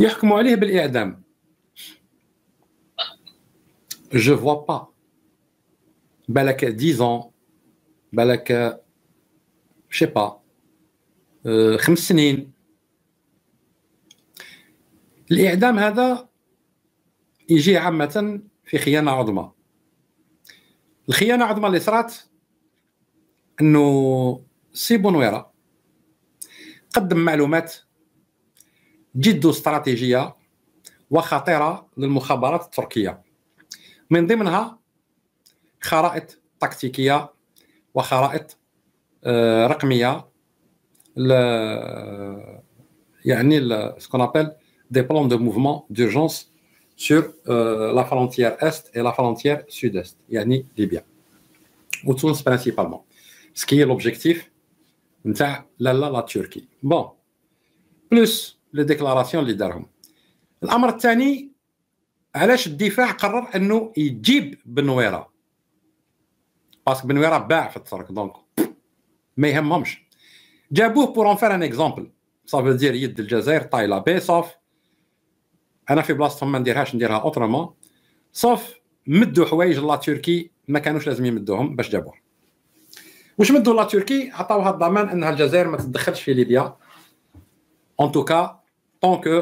يحكموا عليه بالاعدام جو فوا با بالك 10 ans بالك شي با خمس سنين الاعدام هذا يجي عامه في خيانه عظمى الخيانه عظمى اللي صرات انه سي بونويرا قدم معلومات جد استراتيجيه وخطيره للمخابرات التركيه من ضمنها خرائط تكتيكيه وخرائط رقميه ل يعني سكون ابل دي بلان دو موفمون دورجونس sur euh, la frontière est et la frontière sud-est, yani Libya, ou Tunis principalement, ce qui est l'objectif de la, la, la Turquie. Bon, plus لو ديكلاراسيون اللي دارهم الامر الثاني علاش الدفاع قرر انه يجيب بنويره باسكو بنويره باع في الترك دونك ما يهمهمش جابوه بور اون فير ان اكزومبل صافي دير يد الجزائر لابي صوف انا في بلاصتهم ما نديرهاش نديرها اوترومون صوف مدوا حوايج لا تركي ما كانوش لازم يمدوهم باش جابوه واش مدوا لا تركي عطاوها الضمان انها الجزائر ما تتدخلش في ليبيا اون توكا tant que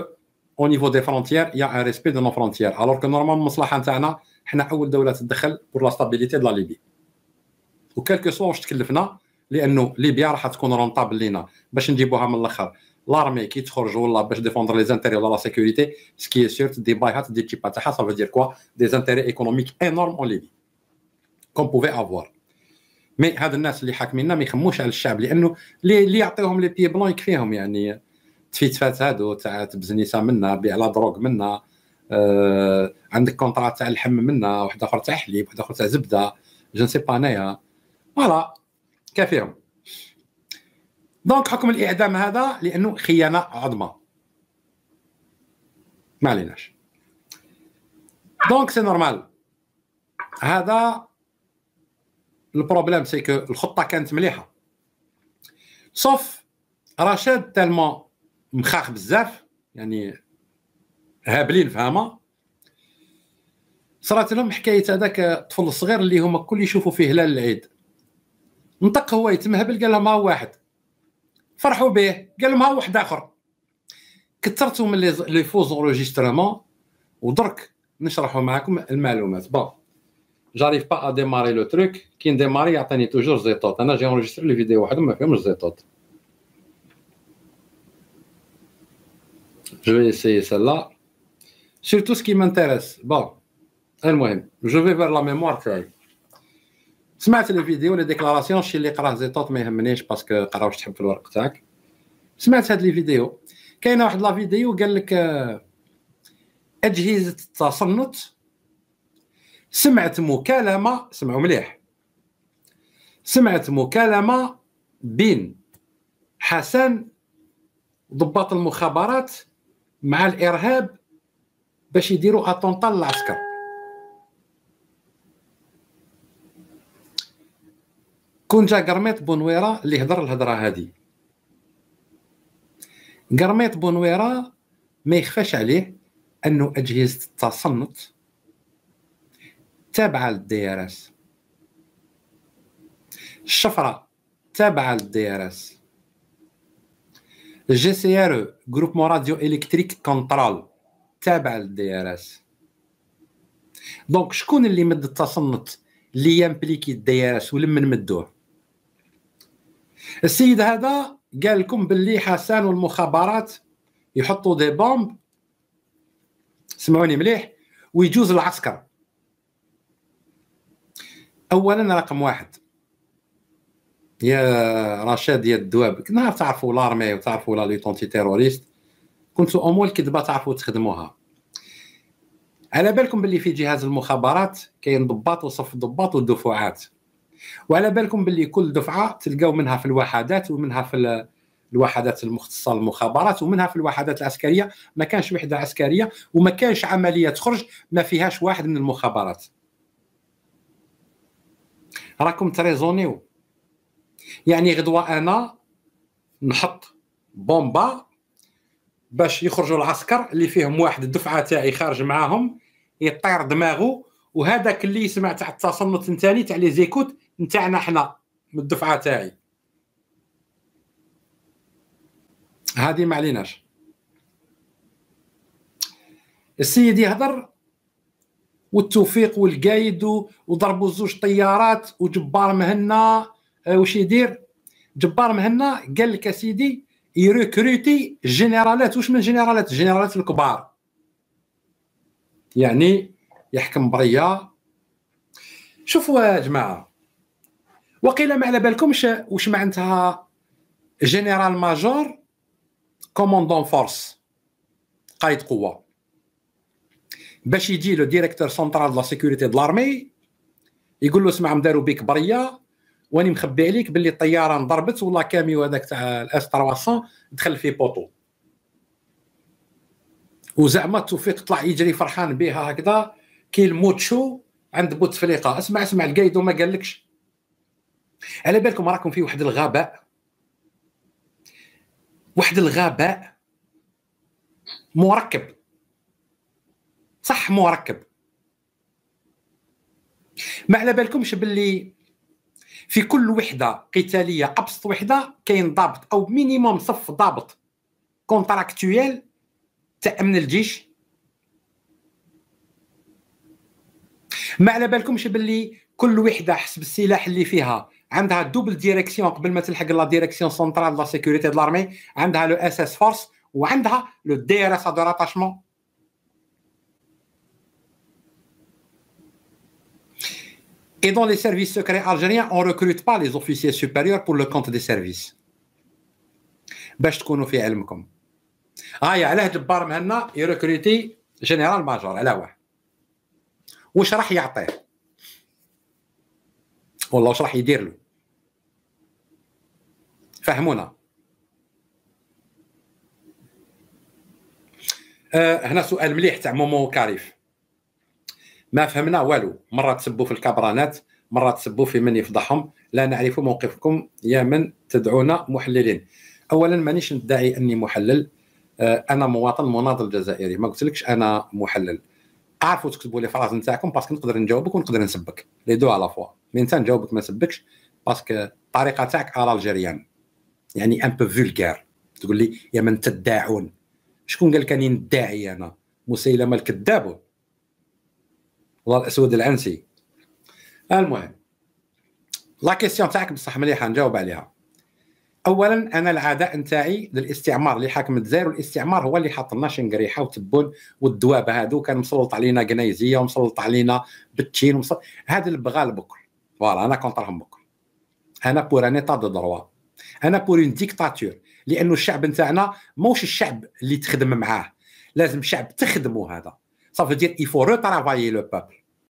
au niveau des frontières il y a un respect de nos frontières alors que normalement المصلحه نتاعنا حنا اول دوله تدخل pour la stabilité de la Libye وكل كو سوا واش تكلفنا لانه ليبيا راح تكون رونطابل لينا باش نجيبوها من الاخر l'armée qui تخرج والله باش défendre les intérêts de la sécurité ce qui est sûr des بايعات des تيبا تاعها ça veut dire quoi des intérêts économiques énormes en Libye qu'on pouvait avoir مي هاد الناس اللي حاكميننا ما يخموش على الشعب لانه اللي يعطيهم لي بي بلون يكفيهم يعني تفيتفات هادو تاع تبزنيسه منا بيع لا دروغ منا آه عندك كونطرا تاع اللحم منا واحد اخر تاع حليب واحد اخر تاع زبده جو سي با انايا فوالا كافيهم دونك حكم الاعدام هذا لانه خيانه عظمى ما عليناش دونك سي نورمال هذا البروبليم سي كو الخطه كانت مليحه سوف رشاد تالمون مخاخ بزاف يعني هابلين فهما صرات لهم حكايه هذاك الطفل الصغير اللي هما كل يشوفوا فيه هلال العيد نطق هو يتمهبل قال لهم ها واحد فرحوا به قال لهم ها واحد اخر كثرتوا من لي فوز اونجسترمون ودرك نشرحوا معكم المعلومات با جاريف با ا ديماري لو تروك كي نديماري يعطيني توجور زيطوط انا جي انريجستري لي فيديو واحد ما فيهمش زيطوط Je vais essayer celle-là. Sur tout ce qui m'intéresse. Bon, المهم, je vais vers la mémoire تاعي. سمعت لي فيديو لي ديكلاراسيون شي اللي قراه زيطوط ما يهمنيش باسكو قرا واش تحب في الورق تاعك. سمعت هاد لي فيديو. كاينه واحد لا فيديو قال لك اجهزه التصنت سمعت مكالمه سمعوا مليح سمعت مكالمه بين حسن ضباط المخابرات مع الارهاب باش يديروا اتونطا للعسكر كون جا قرميط بونويرا اللي هضر الهضره هذه قرميط بونويرا ما يخفاش عليه انه اجهزه التصنت تابعه للدي ار اس الشفره تابعه للدي ار اس جي سي ار جروبمون راديو الكتريك كونترال تابع للدي ار اس دونك شكون اللي مد التصنت اللي يمبليكي الدي ار اس ولمن مدوه السيد هذا قال لكم باللي حسان والمخابرات يحطوا دي بومب سمعوني مليح ويجوز العسكر اولا رقم واحد يا رشاد يا الدواب كنا تعرفوا لارمي وتعرفوا لا ليتونتي تيروريست كنتوا اومول كذبه تعرفوا تخدموها على بالكم باللي في جهاز المخابرات كاين ضباط وصف ضباط ودفعات وعلى بالكم باللي كل دفعه تلقاو منها في الوحدات ومنها في الوحدات المختصه للمخابرات ومنها في الوحدات العسكريه ما كانش وحده عسكريه وما كانش عمليه تخرج ما فيهاش واحد من المخابرات راكم تريزونيو يعني غدوه انا نحط بومبا باش يخرجوا العسكر اللي فيهم واحد الدفعه تاعي خارج معاهم يطير دماغه وهذاك اللي يسمع تاع التصنت الثاني تاع لي زيكوت نتاعنا حنا من الدفعه تاعي هذه ما عليناش السيد يهضر والتوفيق والقايد وضربوا زوج طيارات وجبار مهنا آه، واش يدير جبار مهنا قال لك اسيدي يريكروتي جنرالات واش من جنرالات الجنرالات الكبار يعني يحكم بريه شوفوا يا جماعه وقيل ما على بالكمش واش معناتها جنرال ماجور كوموندون فورس قائد قوه باش يجي لو ديريكتور سنترال دو لا سيكوريتي دو لارمي يقول له اسمع داروا بيك بريه واني مخبي عليك باللي الطياره انضربت ولا كاميو هذاك تاع الاس 300 دخل في بوطو وزعما توفيق طلع يجري فرحان بها هكذا كي الموتشو عند بوتفليقه اسمع اسمع القايدو ما قالكش على بالكم راكم في واحد الغباء واحد الغباء مركب صح مركب ما على بالكمش باللي في كل وحده قتاليه ابسط وحده كاين ضابط او مينيموم صف ضابط كونتراكتويل تاع امن الجيش ما على بالكمش باللي كل وحده حسب السلاح اللي فيها عندها دوبل ديريكسيون قبل ما تلحق لا ديريكسيون سونترال لا سيكوريتي دو لارمي عندها لو اس اس فورس وعندها لو دي ار اس دو راتاشمون Et dans les services secrets algériens, on ne recrute pas les officiers supérieurs pour le compte des services. باش تكونوا في علمكم هاي علاه جبار مهنا يركريتي جنرال ماجور على واحد واش راح يعطيه والله واش راح يدير له فهمونا أه هنا سؤال مليح تاع مومو كاريف ما فهمنا والو مره تسبوا في الكبرانات مره تسبوا في من يفضحهم لا نعرف موقفكم يا من تدعونا محللين اولا مانيش ندعي اني محلل آه، انا مواطن مناضل جزائري ما قلتلكش انا محلل اعرفوا تكتبوا لي فراز نتاعكم باسكو نقدر نجاوبك ونقدر نسبك لي دو على فوا مي انت نجاوبك ما نسبكش باسكو الطريقه تاعك على الجريان يعني ان بو فولغار تقول لي يا من تدعون شكون قال كاني اني انا مسيلمه الكذاب والله الاسود العنسي المهم لا كيسيون تاعك بصح مليحه نجاوب عليها اولا انا العداء نتاعي للاستعمار اللي حاكم الجزائر والاستعمار هو اللي حاط لنا شنقريحه وتبون والدواب هادو كان مسلط علينا قنايزيه ومسلط علينا بتشين ومسلط... هذا البغال بكل فوالا انا كونترهم بكر انا بور ان ايطا دو دروا انا بور اون ديكتاتور لانه الشعب نتاعنا موش الشعب اللي تخدم معاه لازم شعب تخدمه هذا Ça veut dire qu'il faut retravailler le peuple.